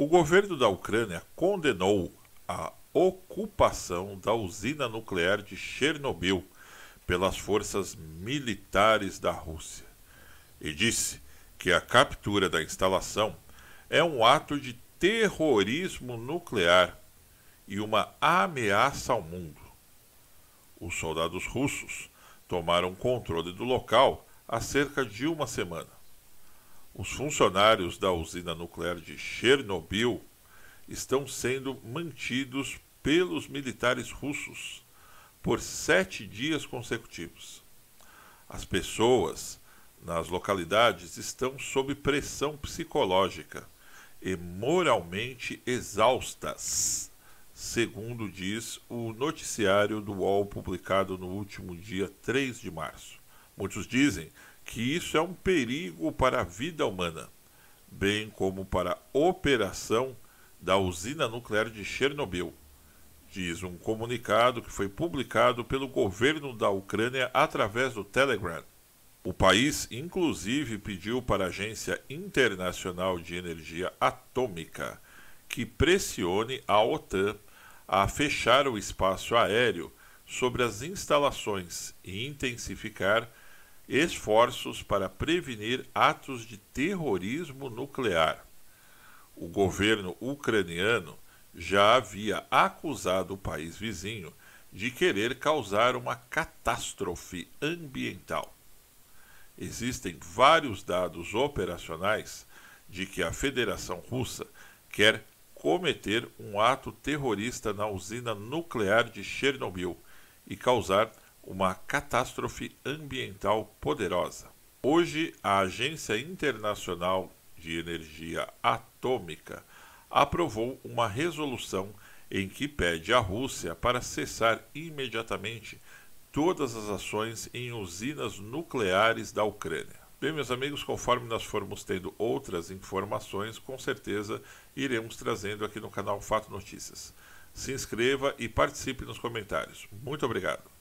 O governo da Ucrânia condenou a ocupação da usina nuclear de Chernobyl pelas forças militares da Rússia e disse que a captura da instalação é um ato de terrorismo nuclear e uma ameaça ao mundo. Os soldados russos tomaram controle do local há cerca de uma semana. Os funcionários da usina nuclear de Chernobyl estão sendo mantidos pelos militares russos por sete dias consecutivos. As pessoas nas localidades estão sob pressão psicológica e moralmente exaustas, segundo diz o noticiário do UOL publicado no último dia 3 de março. Muitos dizem que isso é um perigo para a vida humana, bem como para a operação da usina nuclear de Chernobyl, diz um comunicado que foi publicado pelo governo da Ucrânia através do Telegram. O país, inclusive, pediu para a Agência Internacional de Energia Atômica que pressione a OTAN a fechar o espaço aéreo sobre as instalações e intensificar esforços para prevenir atos de terrorismo nuclear. O governo ucraniano já havia acusado o país vizinho de querer causar uma catástrofe ambiental. Existem vários dados operacionais de que a Federação Russa quer cometer um ato terrorista na usina nuclear de Chernobyl e causar uma catástrofe ambiental poderosa. Hoje, a Agência Internacional de Energia Atômica aprovou uma resolução em que pede à Rússia para cessar imediatamente todas as ações em usinas nucleares da Ucrânia. Bem, meus amigos, conforme nós formos tendo outras informações, com certeza iremos trazendo aqui no canal Fato Notícias. Se inscreva e participe nos comentários. Muito obrigado.